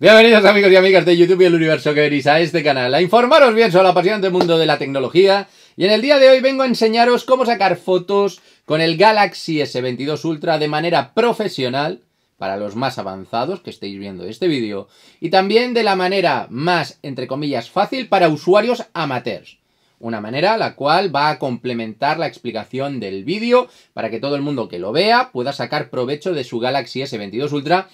Bienvenidos amigos y amigas de YouTube y el universo que venís a este canal a informaros bien sobre la apasionante mundo de la tecnología y en el día de hoy vengo a enseñaros cómo sacar fotos con el Galaxy S22 Ultra de manera profesional para los más avanzados que estéis viendo este vídeo y también de la manera más entre comillas fácil para usuarios amateurs. Una manera la cual va a complementar la explicación del vídeo para que todo el mundo que lo vea pueda sacar provecho de su Galaxy S22 Ultra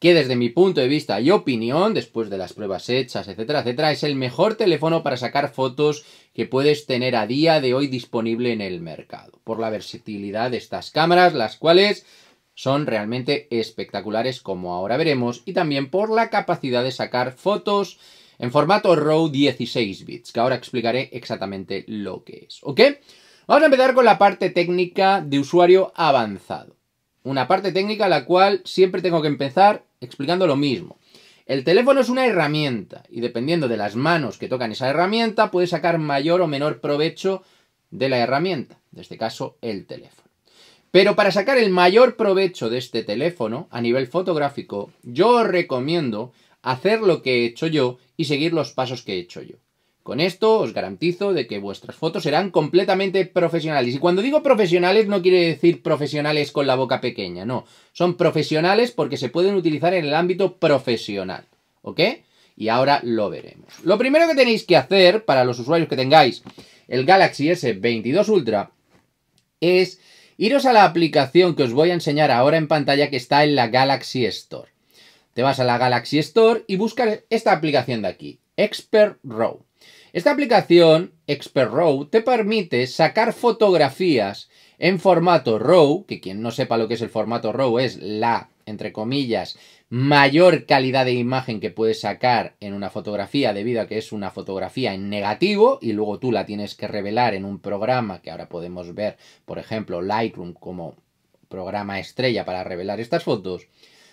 que desde mi punto de vista y opinión, después de las pruebas hechas, etcétera, etcétera, es el mejor teléfono para sacar fotos que puedes tener a día de hoy disponible en el mercado, por la versatilidad de estas cámaras, las cuales son realmente espectaculares como ahora veremos, y también por la capacidad de sacar fotos en formato RAW 16 bits, que ahora explicaré exactamente lo que es, ¿ok? Vamos a empezar con la parte técnica de usuario avanzado. Una parte técnica la cual siempre tengo que empezar explicando lo mismo. El teléfono es una herramienta y dependiendo de las manos que tocan esa herramienta puede sacar mayor o menor provecho de la herramienta, en este caso el teléfono. Pero para sacar el mayor provecho de este teléfono a nivel fotográfico, yo os recomiendo hacer lo que he hecho yo y seguir los pasos que he hecho yo. Con esto os garantizo de que vuestras fotos serán completamente profesionales. Y cuando digo profesionales no quiere decir profesionales con la boca pequeña, no. Son profesionales porque se pueden utilizar en el ámbito profesional. ¿Ok? Y ahora lo veremos. Lo primero que tenéis que hacer para los usuarios que tengáis el Galaxy S22 Ultra es iros a la aplicación que os voy a enseñar ahora en pantalla que está en la Galaxy Store. Te vas a la Galaxy Store y buscas esta aplicación de aquí, Expert Row. Esta aplicación, Expert Row, te permite sacar fotografías en formato RAW, que quien no sepa lo que es el formato RAW es la, entre comillas, mayor calidad de imagen que puedes sacar en una fotografía debido a que es una fotografía en negativo y luego tú la tienes que revelar en un programa que ahora podemos ver, por ejemplo, Lightroom como programa estrella para revelar estas fotos.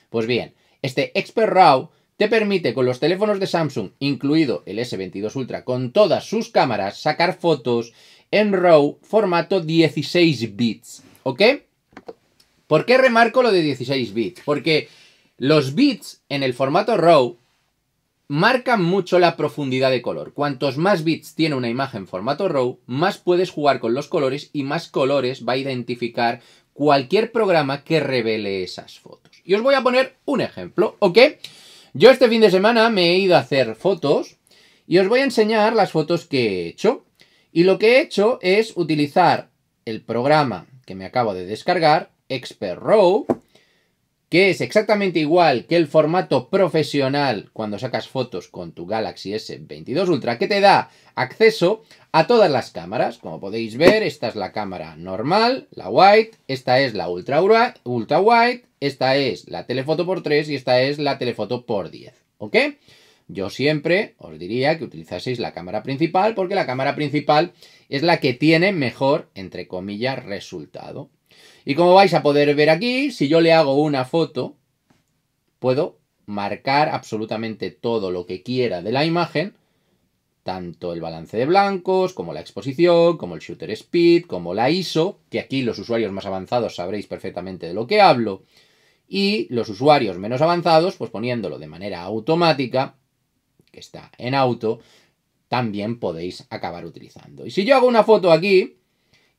Pues bien, este Expert RAW te permite con los teléfonos de Samsung, incluido el S22 Ultra, con todas sus cámaras, sacar fotos en RAW formato 16 bits. ¿Ok? ¿Por qué remarco lo de 16 bits? Porque los bits en el formato RAW marcan mucho la profundidad de color. Cuantos más bits tiene una imagen en formato RAW, más puedes jugar con los colores y más colores va a identificar cualquier programa que revele esas fotos. Y os voy a poner un ejemplo, ¿ok? Yo este fin de semana me he ido a hacer fotos y os voy a enseñar las fotos que he hecho. Y lo que he hecho es utilizar el programa que me acabo de descargar, Expert Row, que es exactamente igual que el formato profesional cuando sacas fotos con tu Galaxy S22 Ultra, que te da acceso a todas las cámaras. Como podéis ver, esta es la cámara normal, la white, esta es la ultra, ultra esta es la telefoto por 3 y esta es la telefoto por 10, ¿ok? Yo siempre os diría que utilizaseis la cámara principal porque la cámara principal es la que tiene mejor, entre comillas, resultado. Y como vais a poder ver aquí, si yo le hago una foto, puedo marcar absolutamente todo lo que quiera de la imagen, tanto el balance de blancos, como la exposición, como el shooter speed, como la ISO, que aquí los usuarios más avanzados sabréis perfectamente de lo que hablo, y los usuarios menos avanzados, pues poniéndolo de manera automática, que está en auto, también podéis acabar utilizando. Y si yo hago una foto aquí,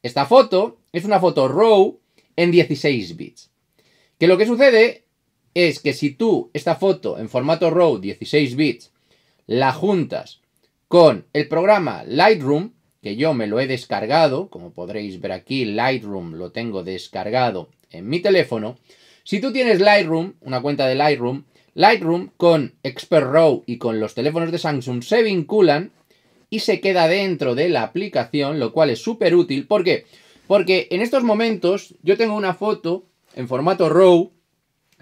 esta foto es una foto RAW en 16 bits. Que lo que sucede es que si tú esta foto en formato RAW 16 bits la juntas con el programa Lightroom, que yo me lo he descargado, como podréis ver aquí, Lightroom lo tengo descargado en mi teléfono. Si tú tienes Lightroom, una cuenta de Lightroom, Lightroom con Expert RAW y con los teléfonos de Samsung se vinculan y se queda dentro de la aplicación, lo cual es súper útil. Porque porque en estos momentos yo tengo una foto en formato RAW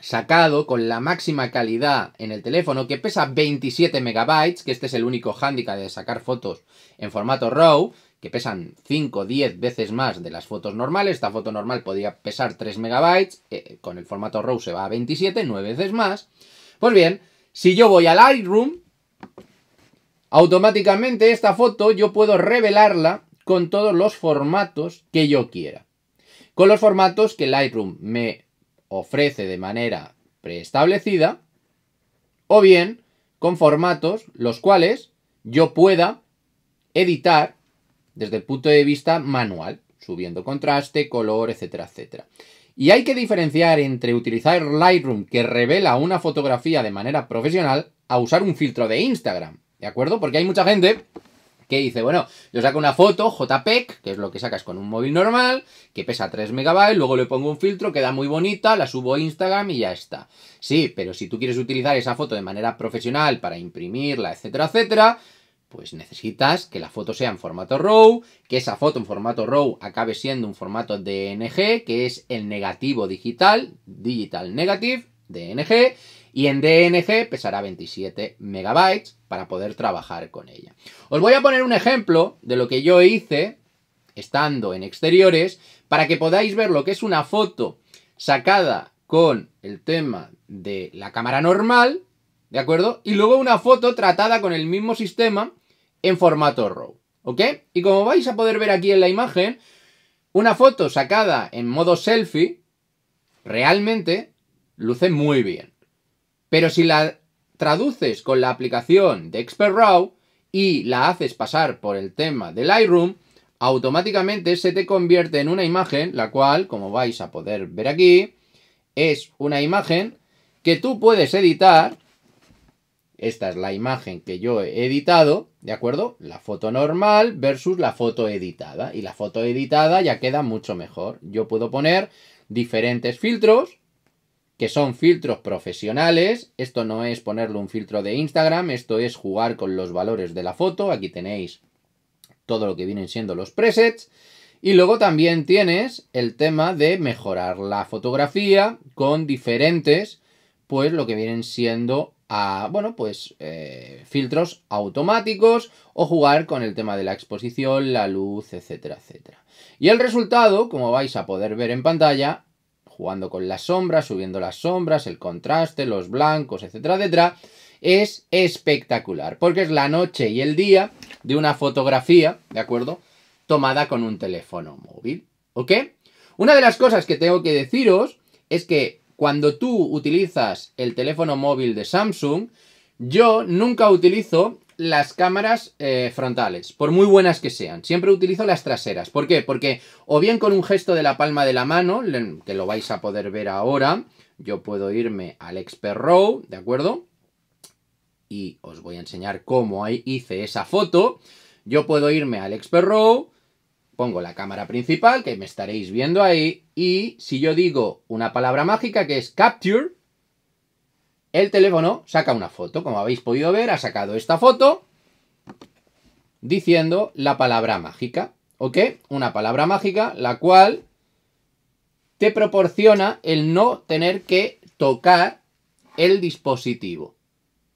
sacado con la máxima calidad en el teléfono que pesa 27 megabytes, que este es el único hándicap de sacar fotos en formato RAW, que pesan 5 o 10 veces más de las fotos normales. Esta foto normal podría pesar 3 megabytes, eh, con el formato RAW se va a 27, 9 veces más. Pues bien, si yo voy al Lightroom, automáticamente esta foto yo puedo revelarla con todos los formatos que yo quiera. Con los formatos que Lightroom me ofrece de manera preestablecida o bien con formatos los cuales yo pueda editar desde el punto de vista manual, subiendo contraste, color, etcétera, etcétera. Y hay que diferenciar entre utilizar Lightroom que revela una fotografía de manera profesional a usar un filtro de Instagram, ¿de acuerdo? Porque hay mucha gente que dice, bueno, yo saco una foto JPEG, que es lo que sacas con un móvil normal, que pesa 3 megabytes, luego le pongo un filtro, queda muy bonita, la subo a Instagram y ya está. Sí, pero si tú quieres utilizar esa foto de manera profesional para imprimirla, etcétera, etcétera, pues necesitas que la foto sea en formato RAW, que esa foto en formato RAW acabe siendo un formato DNG, que es el negativo digital, digital negative, DNG, y en DNG pesará 27 megabytes para poder trabajar con ella. Os voy a poner un ejemplo de lo que yo hice estando en exteriores para que podáis ver lo que es una foto sacada con el tema de la cámara normal, ¿de acuerdo? Y luego una foto tratada con el mismo sistema en formato RAW, ¿ok? Y como vais a poder ver aquí en la imagen, una foto sacada en modo selfie realmente luce muy bien. Pero si la traduces con la aplicación de Expert Raw y la haces pasar por el tema del Lightroom, automáticamente se te convierte en una imagen, la cual, como vais a poder ver aquí, es una imagen que tú puedes editar. Esta es la imagen que yo he editado, ¿de acuerdo? La foto normal versus la foto editada. Y la foto editada ya queda mucho mejor. Yo puedo poner diferentes filtros que son filtros profesionales. Esto no es ponerle un filtro de Instagram, esto es jugar con los valores de la foto. Aquí tenéis todo lo que vienen siendo los presets. Y luego también tienes el tema de mejorar la fotografía con diferentes, pues lo que vienen siendo, a, ah, bueno, pues eh, filtros automáticos o jugar con el tema de la exposición, la luz, etcétera, etcétera. Y el resultado, como vais a poder ver en pantalla, jugando con las sombras, subiendo las sombras, el contraste, los blancos, etcétera, etcétera, es espectacular, porque es la noche y el día de una fotografía, ¿de acuerdo? Tomada con un teléfono móvil, ¿ok? Una de las cosas que tengo que deciros es que cuando tú utilizas el teléfono móvil de Samsung, yo nunca utilizo las cámaras eh, frontales, por muy buenas que sean. Siempre utilizo las traseras. ¿Por qué? Porque o bien con un gesto de la palma de la mano, que lo vais a poder ver ahora, yo puedo irme al Expert Row, ¿de acuerdo? Y os voy a enseñar cómo hice esa foto. Yo puedo irme al Expert Row, pongo la cámara principal, que me estaréis viendo ahí, y si yo digo una palabra mágica que es Capture, el teléfono saca una foto, como habéis podido ver, ha sacado esta foto diciendo la palabra mágica, ¿ok? Una palabra mágica la cual te proporciona el no tener que tocar el dispositivo.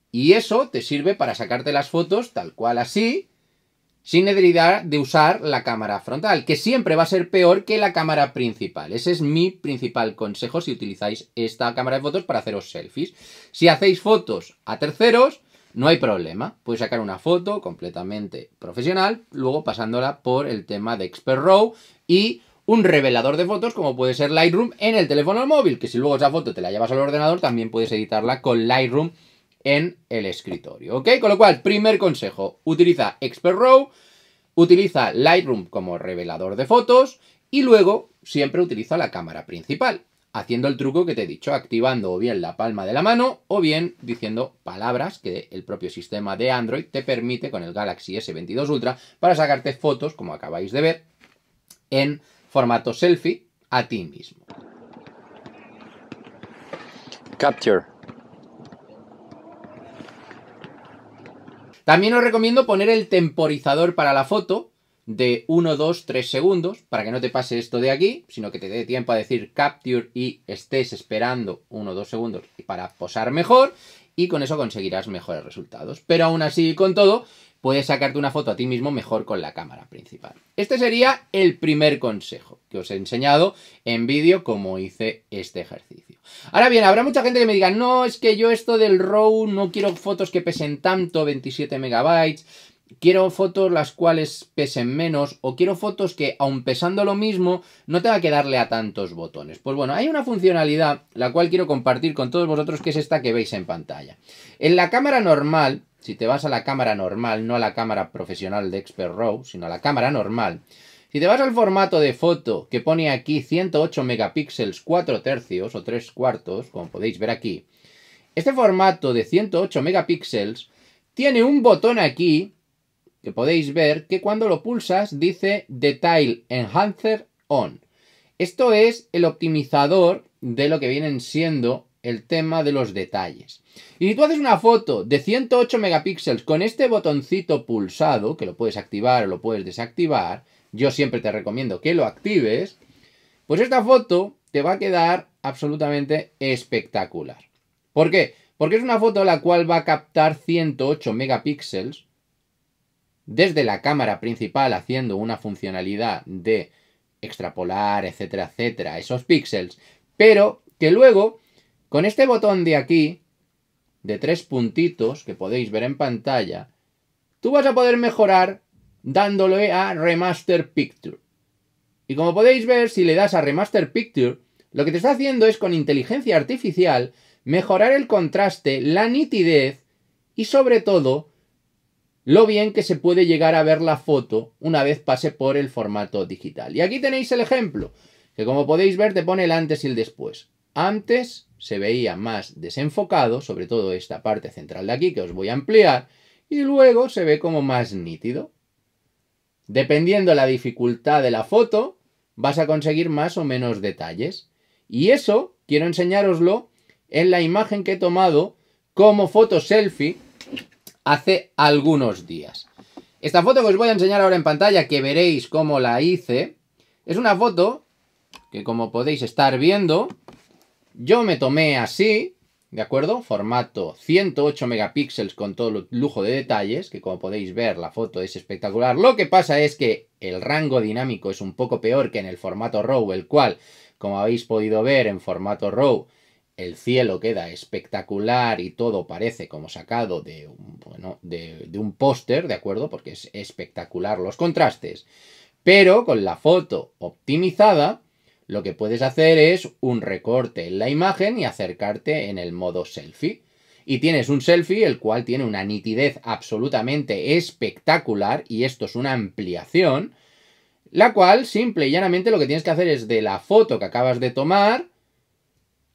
Y eso te sirve para sacarte las fotos tal cual así, sin necesidad de usar la cámara frontal, que siempre va a ser peor que la cámara principal. Ese es mi principal consejo si utilizáis esta cámara de fotos para haceros selfies. Si hacéis fotos a terceros, no hay problema. Puedes sacar una foto completamente profesional, luego pasándola por el tema de Expert Row y un revelador de fotos como puede ser Lightroom en el teléfono móvil, que si luego esa foto te la llevas al ordenador, también puedes editarla con Lightroom en el escritorio. ¿Ok? Con lo cual, primer consejo, utiliza Expert Row, utiliza Lightroom como revelador de fotos y luego siempre utiliza la cámara principal, haciendo el truco que te he dicho, activando o bien la palma de la mano o bien diciendo palabras que el propio sistema de Android te permite con el Galaxy S22 Ultra para sacarte fotos, como acabáis de ver, en formato selfie a ti mismo. Capture. También os recomiendo poner el temporizador para la foto de 1, 2, 3 segundos, para que no te pase esto de aquí, sino que te dé tiempo a decir capture y estés esperando 1, 2 segundos para posar mejor, y con eso conseguirás mejores resultados. Pero aún así, con todo, puedes sacarte una foto a ti mismo mejor con la cámara principal. Este sería el primer consejo que os he enseñado en vídeo como hice este ejercicio. Ahora bien, habrá mucha gente que me diga, no, es que yo esto del RAW no quiero fotos que pesen tanto, 27 megabytes, quiero fotos las cuales pesen menos o quiero fotos que aun pesando lo mismo no tenga que darle a tantos botones. Pues bueno, hay una funcionalidad la cual quiero compartir con todos vosotros que es esta que veis en pantalla. En la cámara normal si te vas a la cámara normal, no a la cámara profesional de Expert Row, sino a la cámara normal. Si te vas al formato de foto que pone aquí 108 megapíxeles 4 tercios o 3 cuartos, como podéis ver aquí, este formato de 108 megapíxeles tiene un botón aquí que podéis ver que cuando lo pulsas dice Detail Enhancer On. Esto es el optimizador de lo que vienen siendo el tema de los detalles. Y si tú haces una foto de 108 megapíxeles con este botoncito pulsado, que lo puedes activar o lo puedes desactivar, yo siempre te recomiendo que lo actives, pues esta foto te va a quedar absolutamente espectacular. ¿Por qué? Porque es una foto la cual va a captar 108 megapíxeles desde la cámara principal haciendo una funcionalidad de extrapolar, etcétera, etcétera, esos píxeles, pero que luego con este botón de aquí, de tres puntitos que podéis ver en pantalla, tú vas a poder mejorar dándole a Remaster Picture. Y como podéis ver, si le das a Remaster Picture, lo que te está haciendo es con inteligencia artificial mejorar el contraste, la nitidez y sobre todo lo bien que se puede llegar a ver la foto una vez pase por el formato digital. Y aquí tenéis el ejemplo, que como podéis ver te pone el antes y el después. Antes se veía más desenfocado, sobre todo esta parte central de aquí que os voy a ampliar, y luego se ve como más nítido. Dependiendo la dificultad de la foto, vas a conseguir más o menos detalles. Y eso quiero enseñároslo en la imagen que he tomado como foto selfie hace algunos días. Esta foto que os voy a enseñar ahora en pantalla, que veréis cómo la hice, es una foto que como podéis estar viendo, yo me tomé así, ¿de acuerdo? Formato 108 megapíxeles con todo el lujo de detalles, que como podéis ver la foto es espectacular. Lo que pasa es que el rango dinámico es un poco peor que en el formato RAW, el cual, como habéis podido ver en formato RAW, el cielo queda espectacular y todo parece como sacado de un, bueno, de un póster, ¿de acuerdo? Porque es espectacular los contrastes. Pero con la foto optimizada, lo que puedes hacer es un recorte en la imagen y acercarte en el modo selfie. Y tienes un selfie el cual tiene una nitidez absolutamente espectacular y esto es una ampliación, la cual simple y llanamente lo que tienes que hacer es de la foto que acabas de tomar,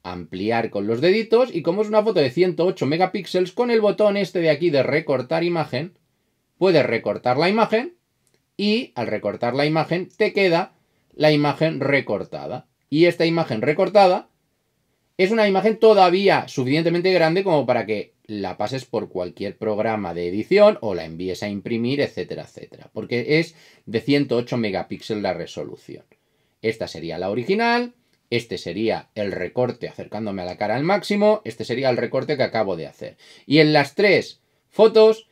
ampliar con los deditos y como es una foto de 108 megapíxeles con el botón este de aquí de recortar imagen, puedes recortar la imagen y al recortar la imagen te queda la imagen recortada. Y esta imagen recortada es una imagen todavía suficientemente grande como para que la pases por cualquier programa de edición o la envíes a imprimir, etcétera, etcétera. Porque es de 108 megapíxeles la resolución. Esta sería la original, este sería el recorte acercándome a la cara al máximo, este sería el recorte que acabo de hacer. Y en las tres fotos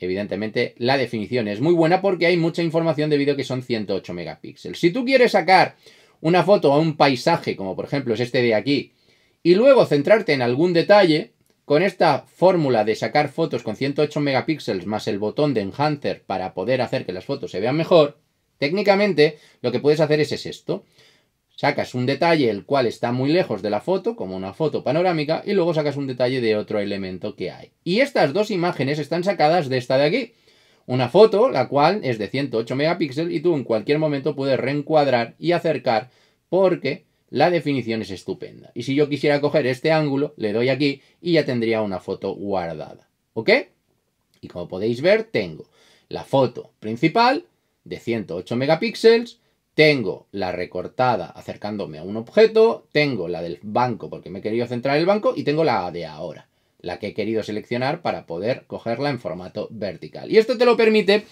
Evidentemente la definición es muy buena porque hay mucha información debido a que son 108 megapíxeles. Si tú quieres sacar una foto a un paisaje, como por ejemplo es este de aquí, y luego centrarte en algún detalle, con esta fórmula de sacar fotos con 108 megapíxeles más el botón de enhancer para poder hacer que las fotos se vean mejor, técnicamente lo que puedes hacer es esto sacas un detalle el cual está muy lejos de la foto, como una foto panorámica, y luego sacas un detalle de otro elemento que hay. Y estas dos imágenes están sacadas de esta de aquí. Una foto, la cual es de 108 megapíxeles y tú en cualquier momento puedes reencuadrar y acercar porque la definición es estupenda. Y si yo quisiera coger este ángulo, le doy aquí y ya tendría una foto guardada. ¿Ok? Y como podéis ver, tengo la foto principal de 108 megapíxeles, tengo la recortada acercándome a un objeto, tengo la del banco porque me he querido centrar en el banco y tengo la de ahora, la que he querido seleccionar para poder cogerla en formato vertical. Y esto te lo permite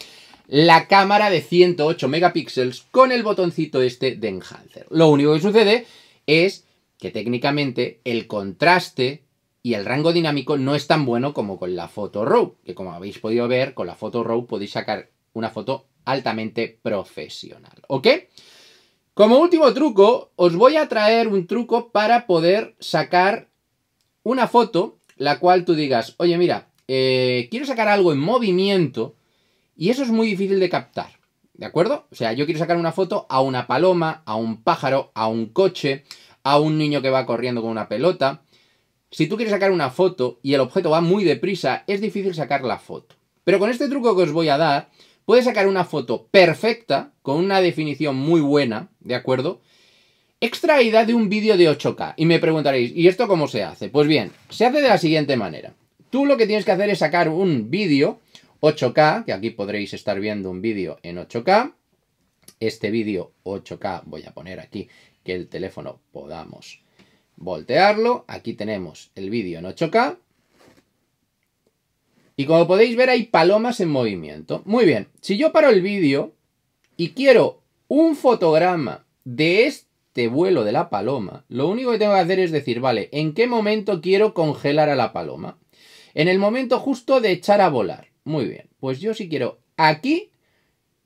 la cámara de 108 megapíxeles con el botoncito este de enhancer. Lo único que sucede es que técnicamente el contraste y el rango dinámico no es tan bueno como con la foto RAW, que como habéis podido ver, con la foto RAW podéis sacar una foto altamente profesional. ¿Ok? Como último truco, os voy a traer un truco para poder sacar una foto, la cual tú digas, oye, mira, eh, quiero sacar algo en movimiento y eso es muy difícil de captar, ¿de acuerdo? O sea, yo quiero sacar una foto a una paloma, a un pájaro, a un coche, a un niño que va corriendo con una pelota. Si tú quieres sacar una foto y el objeto va muy deprisa, es difícil sacar la foto. Pero con este truco que os voy a dar, Puedes sacar una foto perfecta, con una definición muy buena, ¿de acuerdo? Extraída de un vídeo de 8K. Y me preguntaréis, ¿y esto cómo se hace? Pues bien, se hace de la siguiente manera. Tú lo que tienes que hacer es sacar un vídeo 8K, que aquí podréis estar viendo un vídeo en 8K. Este vídeo 8K voy a poner aquí que el teléfono podamos voltearlo. Aquí tenemos el vídeo en 8K. Y como podéis ver hay palomas en movimiento. Muy bien, si yo paro el vídeo y quiero un fotograma de este vuelo de la paloma, lo único que tengo que hacer es decir, vale, ¿en qué momento quiero congelar a la paloma? En el momento justo de echar a volar. Muy bien, pues yo si quiero aquí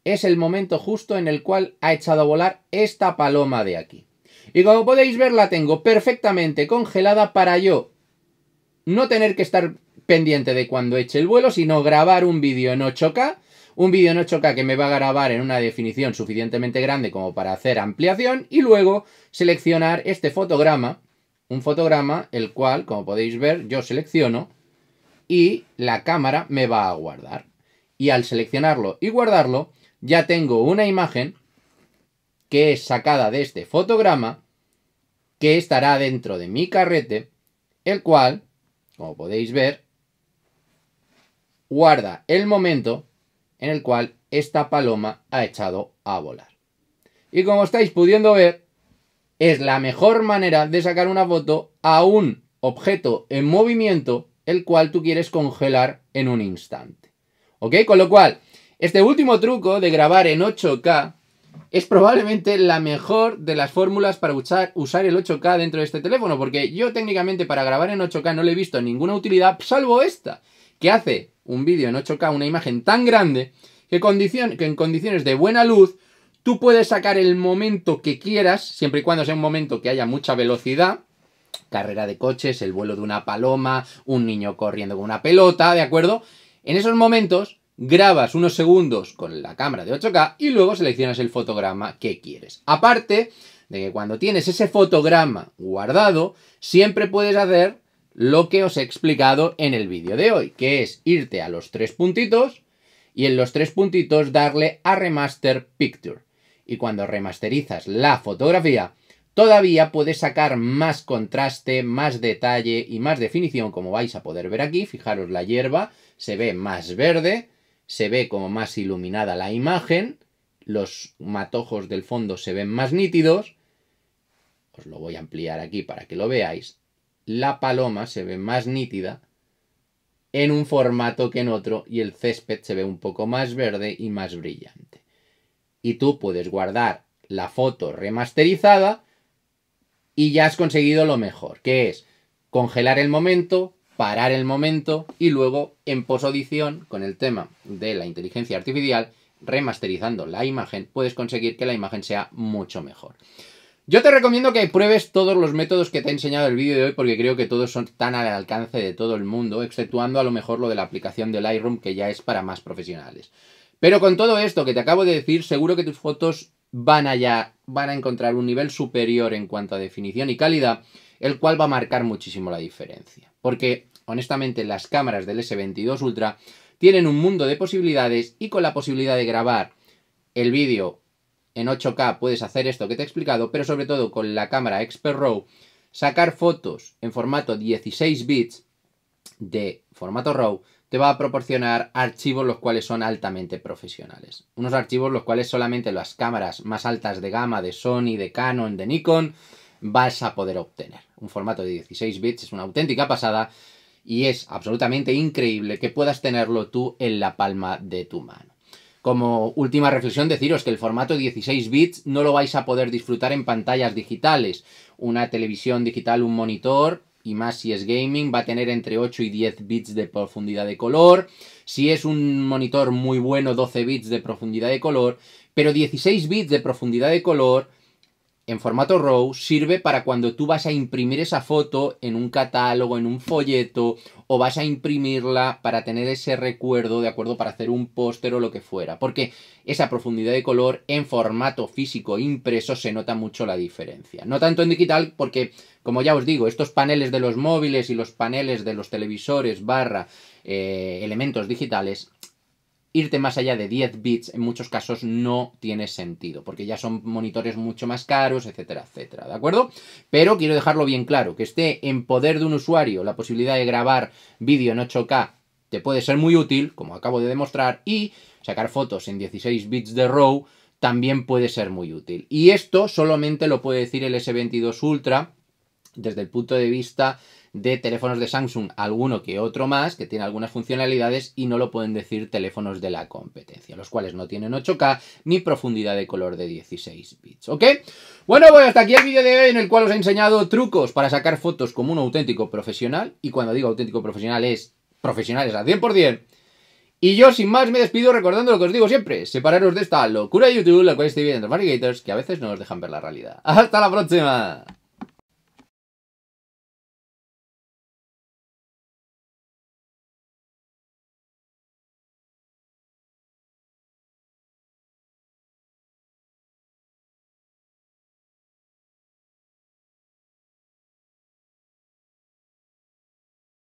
es el momento justo en el cual ha echado a volar esta paloma de aquí. Y como podéis ver la tengo perfectamente congelada para yo no tener que estar pendiente de cuando eche el vuelo, sino grabar un vídeo en 8K, un vídeo en 8K que me va a grabar en una definición suficientemente grande como para hacer ampliación y luego seleccionar este fotograma, un fotograma el cual, como podéis ver, yo selecciono y la cámara me va a guardar. Y al seleccionarlo y guardarlo, ya tengo una imagen que es sacada de este fotograma que estará dentro de mi carrete, el cual, como podéis ver, guarda el momento en el cual esta paloma ha echado a volar. Y como estáis pudiendo ver, es la mejor manera de sacar una foto a un objeto en movimiento el cual tú quieres congelar en un instante. ¿Ok? Con lo cual, este último truco de grabar en 8K es probablemente la mejor de las fórmulas para usar, el 8K dentro de este teléfono, porque yo técnicamente para grabar en 8K no le he visto ninguna utilidad, salvo esta, que hace un vídeo en 8K, una imagen tan grande, que, que en condiciones de buena luz tú puedes sacar el momento que quieras, siempre y cuando sea un momento que haya mucha velocidad, carrera de coches, el vuelo de una paloma, un niño corriendo con una pelota, ¿de acuerdo? En esos momentos grabas unos segundos con la cámara de 8K y luego seleccionas el fotograma que quieres. Aparte de que cuando tienes ese fotograma guardado, siempre puedes hacer lo que os he explicado en el vídeo de hoy, que es irte a los tres puntitos y en los tres puntitos darle a Remaster Picture. Y cuando remasterizas la fotografía, todavía puedes sacar más contraste, más detalle y más definición, como vais a poder ver aquí. Fijaros, la hierba se ve más verde, se ve como más iluminada la imagen, los matojos del fondo se ven más nítidos. Os lo voy a ampliar aquí para que lo veáis la paloma se ve más nítida en un formato que en otro y el césped se ve un poco más verde y más brillante. Y tú puedes guardar la foto remasterizada y ya has conseguido lo mejor, que es congelar el momento, parar el momento y luego en posaudición, con el tema de la inteligencia artificial remasterizando la imagen puedes conseguir que la imagen sea mucho mejor. Yo te recomiendo que pruebes todos los métodos que te he enseñado el vídeo de hoy porque creo que todos son tan al alcance de todo el mundo, exceptuando a lo mejor lo de la aplicación de Lightroom que ya es para más profesionales. Pero con todo esto que te acabo de decir, seguro que tus fotos van allá, van a encontrar un nivel superior en cuanto a definición y calidad, el cual va a marcar muchísimo la diferencia. Porque, honestamente, las cámaras del S22 Ultra tienen un mundo de posibilidades y con la posibilidad de grabar el vídeo en 8K puedes hacer esto que te he explicado, pero sobre todo con la cámara Expert RAW, sacar fotos en formato 16 bits de formato RAW te va a proporcionar archivos los cuales son altamente profesionales. Unos archivos los cuales solamente las cámaras más altas de gama de Sony, de Canon, de Nikon vas a poder obtener. Un formato de 16 bits es una auténtica pasada y es absolutamente increíble que puedas tenerlo tú en la palma de tu mano como última reflexión, deciros que el formato 16 bits no lo vais a poder disfrutar en pantallas digitales. Una televisión digital, un monitor, y más si es gaming, va a tener entre 8 y 10 bits de profundidad de color. Si es un monitor muy bueno, 12 bits de profundidad de color. Pero 16 bits de profundidad de color en formato RAW sirve para cuando tú vas a imprimir esa foto en un catálogo, en un folleto, o vas a imprimirla para tener ese recuerdo, ¿de acuerdo? Para hacer un póster o lo que fuera. Porque esa profundidad de color en formato físico impreso se nota mucho la diferencia. No tanto en digital porque, como ya os digo, estos paneles de los móviles y los paneles de los televisores barra eh, elementos digitales irte más allá de 10 bits en muchos casos no tiene sentido, porque ya son monitores mucho más caros, etcétera, etcétera, ¿de acuerdo? Pero quiero dejarlo bien claro, que esté en poder de un usuario la posibilidad de grabar vídeo en 8K te puede ser muy útil, como acabo de demostrar, y sacar fotos en 16 bits de RAW también puede ser muy útil. Y esto solamente lo puede decir el S22 Ultra desde el punto de vista de teléfonos de Samsung, alguno que otro más, que tiene algunas funcionalidades y no lo pueden decir teléfonos de la competencia, los cuales no tienen 8K ni profundidad de color de 16 bits, ¿ok? Bueno, pues hasta aquí el vídeo de hoy en el cual os he enseñado trucos para sacar fotos como un auténtico profesional, y cuando digo auténtico profesional es profesionales al 100%, y yo sin más me despido recordando lo que os digo siempre, separaros de esta locura de YouTube, la cual estoy viendo los marigators que a veces no os dejan ver la realidad. ¡Hasta la próxima!